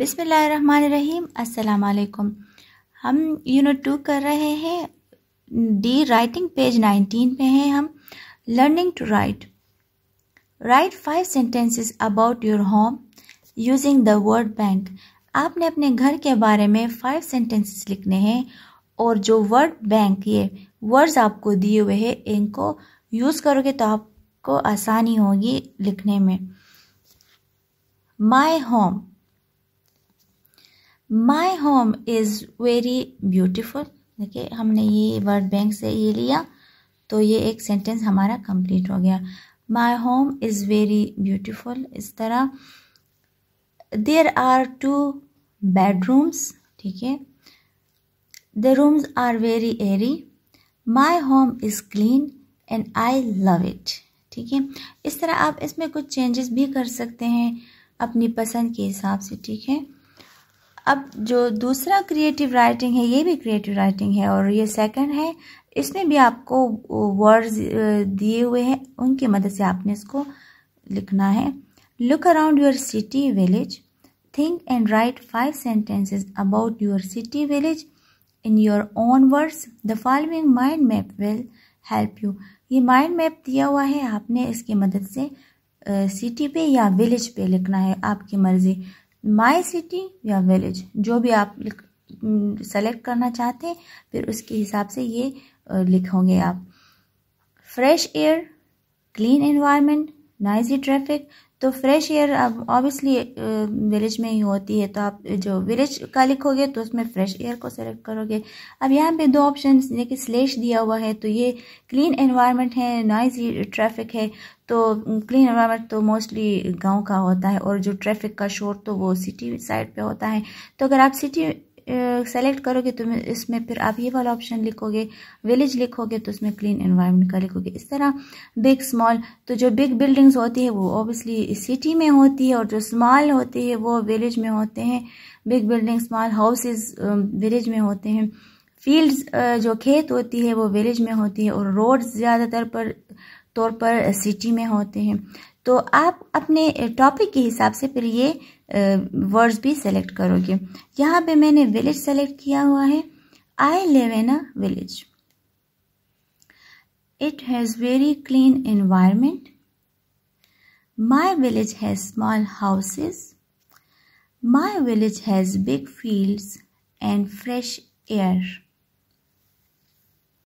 बिसमीम असलकुम हम यूनिट टू कर रहे हैं डी राइटिंग पेज नाइनटीन पे हैं हम learning to write write five sentences about your home using the word bank आपने अपने घर के बारे में फाइव सेंटेंसेस लिखने हैं और जो वर्ड बैंक ये वर्ड्स आपको दिए हुए हैं इनको यूज़ करोगे तो आपको आसानी होगी लिखने में my home my home is very beautiful देखिए हमने ये वर्ड बैंक से ये लिया तो ये एक सेंटेंस हमारा कंप्लीट हो गया my home is very beautiful इस तरह देर आर टू बेडरूम्स ठीक है the rooms are very airy my home is clean and I love it ठीक है इस तरह आप इसमें कुछ चेंजेस भी कर सकते हैं अपनी पसंद के हिसाब से ठीक है अब जो दूसरा क्रिएटिव राइटिंग है ये भी क्रिएटिव राइटिंग है और ये सेकंड है इसमें भी आपको वर्ड्स दिए हुए हैं उनकी मदद से आपने इसको लिखना है look around your city village think and write five sentences about your city village in your own words the following mind map will help you ये माइंड मैप दिया हुआ है आपने इसकी मदद से सिटी uh, पे या विलेज पे लिखना है आपकी मर्ज़ी माई सिटी या विलेज जो भी आप सेलेक्ट करना चाहते हैं फिर उसके हिसाब से ये लिखोगे आप fresh air clean environment noisy traffic तो फ्रेश एयर अब ऑब्वियसली विलेज में ही होती है तो आप जो विलेज का लिखोगे तो उसमें फ्रेश एयर को सेलेक्ट करोगे अब यहाँ पे दो ऑप्शन देखिए स्लेश दिया हुआ है तो ये क्लीन एनवायरनमेंट है नॉइजी ट्रैफिक है तो क्लीन एनवायरनमेंट तो मोस्टली गांव का होता है और जो ट्रैफिक का शोर तो वो सिटी साइड पे होता है तो अगर आप सिटी सेलेक्ट करोगे तुम तो इसमें फिर आप ये वाला ऑप्शन लिखोगे विलेज लिखोगे तो उसमें क्लीन एनवायरनमेंट का लिखोगे इस तरह बिग स्मॉल तो जो बिग बिल्डिंग्स होती है वो ऑब्वियसली सिटी में होती है और जो स्मॉल होती है वो विलेज में होते हैं big building small houses village में होते हैं फील्ड्स जो खेत होती है वो विलेज में होती है और रोड्स ज़्यादातर पर तौर पर सिटी में होते हैं तो आप अपने टॉपिक के हिसाब से फिर ये वर्ड्स भी सेलेक्ट करोगे यहाँ पे मैंने विलेज सेलेक्ट किया हुआ है I live in a village it has very clean environment my village has small houses my village has big fields and fresh air